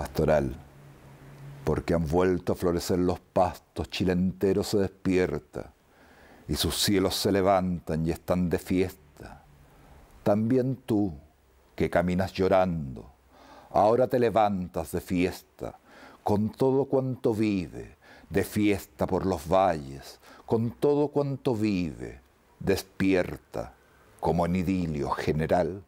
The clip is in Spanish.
pastoral, porque han vuelto a florecer los pastos, Chile entero se despierta, y sus cielos se levantan y están de fiesta. También tú, que caminas llorando, ahora te levantas de fiesta, con todo cuanto vive, de fiesta por los valles, con todo cuanto vive, despierta, como en idilio general,